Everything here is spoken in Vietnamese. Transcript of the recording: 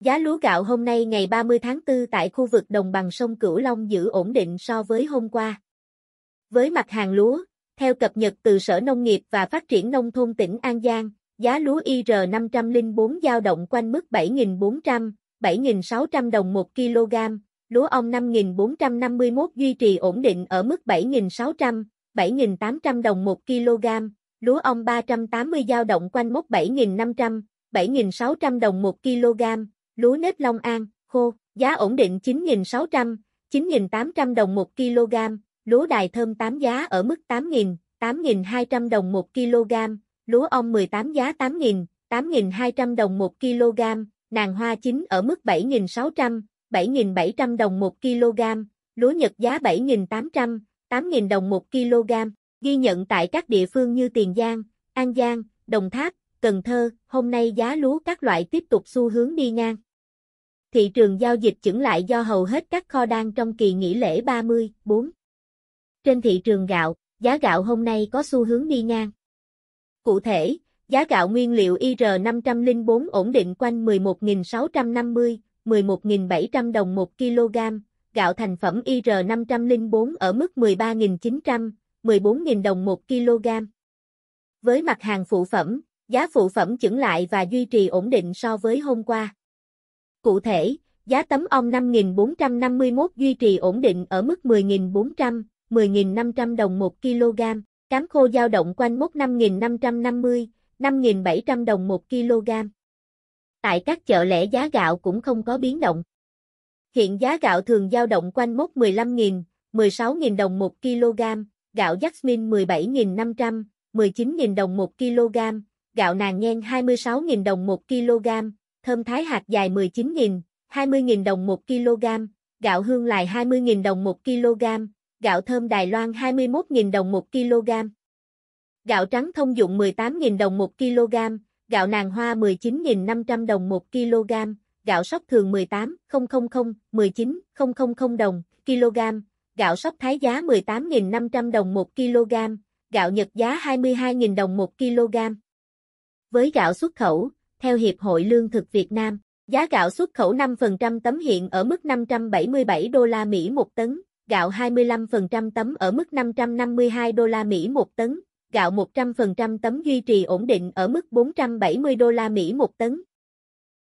Giá lúa gạo hôm nay ngày 30 tháng 4 tại khu vực đồng bằng sông Cửu Long giữ ổn định so với hôm qua. Với mặt hàng lúa, theo cập nhật từ Sở Nông nghiệp và Phát triển Nông thôn tỉnh An Giang, giá lúa IR504 dao động quanh mức 7.400, 7.600 đồng 1 kg, lúa ong 5.451 duy trì ổn định ở mức 7.600, 7.800 đồng 1 kg, lúa ong 380 dao động quanh mốc 7.500, 7.600 đồng 1 kg Lúa nếp Long An, khô, giá ổn định 9.600, 9.800 đồng 1 kg, lúa đài thơm 8 giá ở mức 8.000, 8.200 đồng 1 kg, lúa ong 18 giá 8.000, 8.200 đồng 1 kg, nàng hoa chín ở mức 7.600, 7.700 đồng 1 kg, lúa Nhật giá 7.800, 8.000 đồng 1 kg, ghi nhận tại các địa phương như Tiền Giang, An Giang, Đồng Tháp, Cần Thơ, hôm nay giá lúa các loại tiếp tục xu hướng đi ngang thị trường giao dịch chững lại do hầu hết các kho đang trong kỳ nghỉ lễ 30, 4. Trên thị trường gạo, giá gạo hôm nay có xu hướng đi ngang. Cụ thể, giá gạo nguyên liệu IR504 ổn định quanh 11.650, 11.700 đồng 1 kg, gạo thành phẩm IR504 ở mức 13.900, 14.000 đồng 1 kg. Với mặt hàng phụ phẩm, giá phụ phẩm chững lại và duy trì ổn định so với hôm qua. Cụ thể, giá tấm ong 5.451 duy trì ổn định ở mức 10.400, 10.500 đồng 1 kg, cám khô dao động quanh mốc 5.550, 5.700 đồng 1 kg. Tại các chợ lẻ giá gạo cũng không có biến động. Hiện giá gạo thường dao động quanh mốc 15.000, 16.000 đồng 1 kg, gạo Jasmine 17.500, 19.000 đồng 1 kg, gạo nàng nhen 26.000 đồng 1 kg, thơm thái hạt dài 19.000, 20.000 đồng 1 kg, gạo hương lại 20.000 đồng 1 kg, gạo thơm Đài Loan 21.000 đồng 1 kg. Gạo trắng thông dụng 18.000 đồng 1 kg, gạo nàng hoa 19.500 đồng 1 kg, gạo sóc thường 18.000, 19.000 đồng kg, gạo sóc thái giá 18.500 đồng 1 kg, gạo nhật giá 22.000 đồng 1 kg. Với gạo xuất khẩu, theo Hiệp hội Lương thực Việt Nam, giá gạo xuất khẩu 5% tấm hiện ở mức 577 đô la Mỹ một tấn, gạo 25% tấm ở mức 552 đô la Mỹ một tấn, gạo 100% tấm duy trì ổn định ở mức 470 đô la Mỹ một tấn,